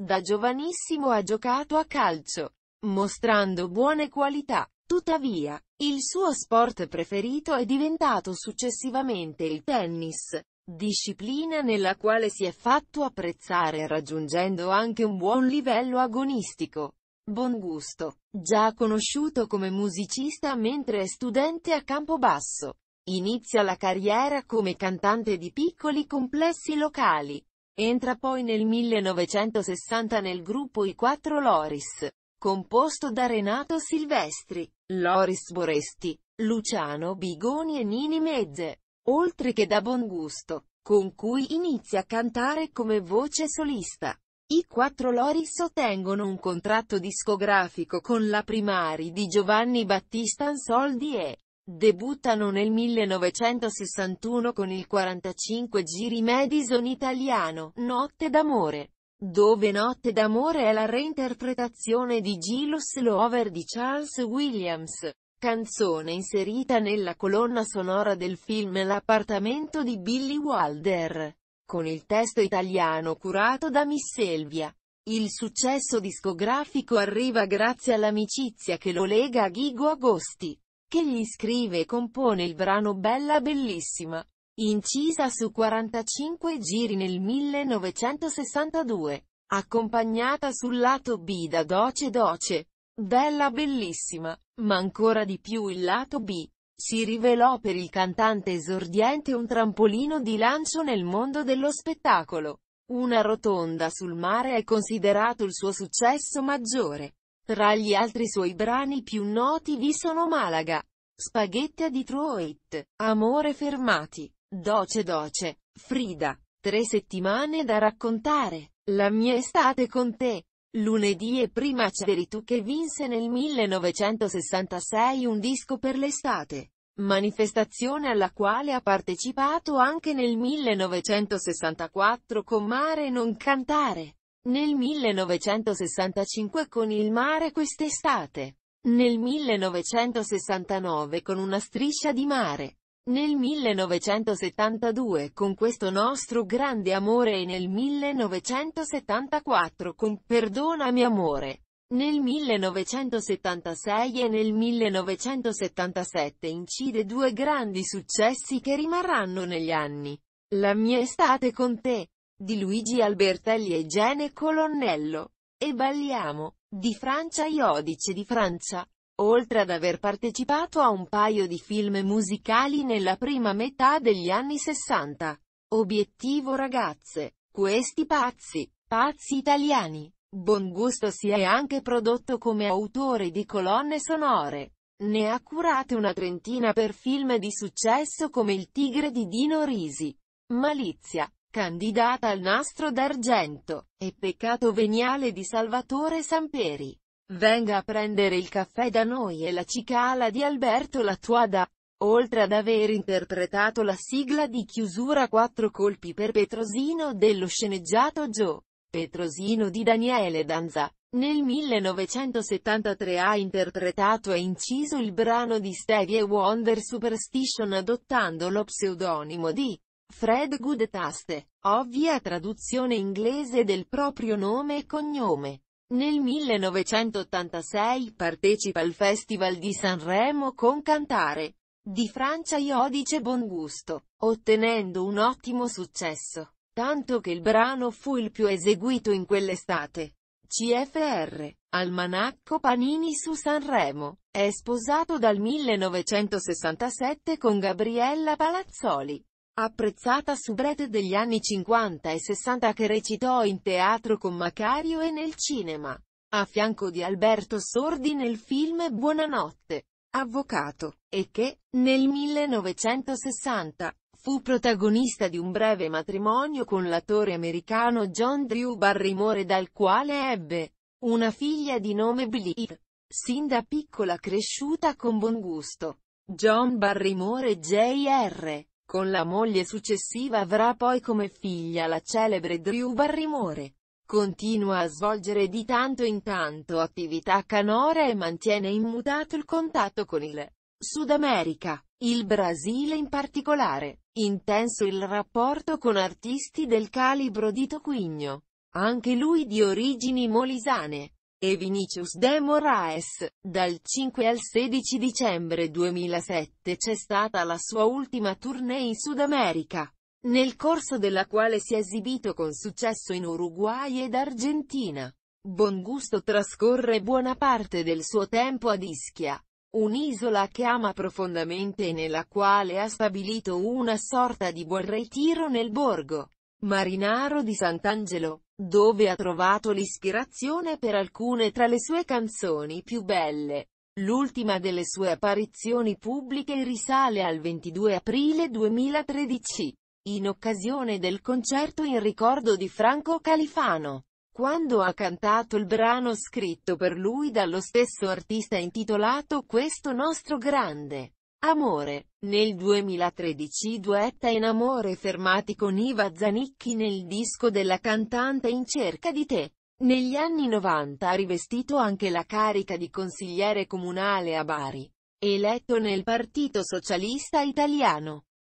Da giovanissimo ha giocato a calcio, mostrando buone qualità. Tuttavia, il suo sport preferito è diventato successivamente il tennis, disciplina nella quale si è fatto apprezzare raggiungendo anche un buon livello agonistico. Buon gusto, già conosciuto come musicista mentre è studente a Campobasso. Inizia la carriera come cantante di piccoli complessi locali, Entra poi nel 1960 nel gruppo I Quattro Loris, composto da Renato Silvestri, Loris Boresti, Luciano Bigoni e Nini Mezze, oltre che da Buon Gusto, con cui inizia a cantare come voce solista. I quattro Loris ottengono un contratto discografico con la Primari di Giovanni Battista Ansoldi e Debuttano nel 1961 con il 45 giri Madison italiano, Notte d'amore, dove Notte d'amore è la reinterpretazione di Gilus Lover di Charles Williams, canzone inserita nella colonna sonora del film L'appartamento di Billy Wilder, con il testo italiano curato da Miss Elvia. Il successo discografico arriva grazie all'amicizia che lo lega a Ghigo Agosti che gli scrive e compone il brano Bella Bellissima, incisa su 45 giri nel 1962, accompagnata sul lato B da Doce Doce, Bella Bellissima, ma ancora di più il lato B, si rivelò per il cantante esordiente un trampolino di lancio nel mondo dello spettacolo. Una rotonda sul mare è considerato il suo successo maggiore. Tra gli altri suoi brani più noti vi sono Malaga, Spaghetti a Detroit, Amore fermati, Doce Doce, Frida, Tre settimane da raccontare, La mia estate con te, Lunedì e prima c'eri tu che vinse nel 1966 un disco per l'estate, manifestazione alla quale ha partecipato anche nel 1964 con Mare non cantare. Nel 1965 con Il mare quest'estate. Nel 1969 con Una striscia di mare. Nel 1972 con questo nostro grande amore e nel 1974 con Perdonami amore. Nel 1976 e nel 1977 incide due grandi successi che rimarranno negli anni. La mia estate con te di Luigi Albertelli e Gene Colonnello. E balliamo, di Francia Iodice di Francia. Oltre ad aver partecipato a un paio di film musicali nella prima metà degli anni 60. Obiettivo ragazze, questi pazzi, pazzi italiani. Buon gusto si è anche prodotto come autore di colonne sonore. Ne ha curate una trentina per film di successo come Il tigre di Dino Risi, Malizia, candidata al nastro d'argento, e peccato veniale di Salvatore Samperi. Venga a prendere il caffè da noi e la cicala di Alberto Lattuada. Oltre ad aver interpretato la sigla di chiusura Quattro colpi per Petrosino dello sceneggiato Joe, Petrosino di Daniele Danza, nel 1973 ha interpretato e inciso il brano di Stevie Wonder Superstition adottando lo pseudonimo di Fred Goodtaste, ovvia traduzione inglese del proprio nome e cognome. Nel 1986 partecipa al Festival di Sanremo con Cantare di Francia Iodice Buon Gusto, ottenendo un ottimo successo, tanto che il brano fu il più eseguito in quell'estate. CFR, Almanacco Panini su Sanremo, è sposato dal 1967 con Gabriella Palazzoli apprezzata soubrette degli anni 50 e 60 che recitò in teatro con Macario e nel cinema, a fianco di Alberto Sordi nel film Buonanotte, avvocato, e che, nel 1960, fu protagonista di un breve matrimonio con l'attore americano John Drew Barrymore dal quale ebbe una figlia di nome Blythe, sin da piccola cresciuta con buon gusto. John Barrymore Jr. Con la moglie successiva avrà poi come figlia la celebre Drew Barrymore. Continua a svolgere di tanto in tanto attività canora e mantiene immutato il contatto con il Sud America, il Brasile in particolare. Intenso il rapporto con artisti del calibro di Toquigno, anche lui di origini molisane e Vinicius De Moraes. Dal 5 al 16 dicembre 2007 c'è stata la sua ultima tournée in Sud America, nel corso della quale si è esibito con successo in Uruguay ed Argentina. Buon gusto trascorre buona parte del suo tempo ad Ischia, un'isola che ama profondamente e nella quale ha stabilito una sorta di buon ritiro nel borgo. Marinaro di Sant'Angelo, dove ha trovato l'ispirazione per alcune tra le sue canzoni più belle. L'ultima delle sue apparizioni pubbliche risale al 22 aprile 2013, in occasione del concerto in ricordo di Franco Califano, quando ha cantato il brano scritto per lui dallo stesso artista intitolato Questo nostro grande. Amore. Nel 2013 duetta in Amore fermati con Iva Zanicchi nel disco della cantante In cerca di te. Negli anni 90 ha rivestito anche la carica di consigliere comunale a Bari. Eletto nel Partito Socialista Italiano.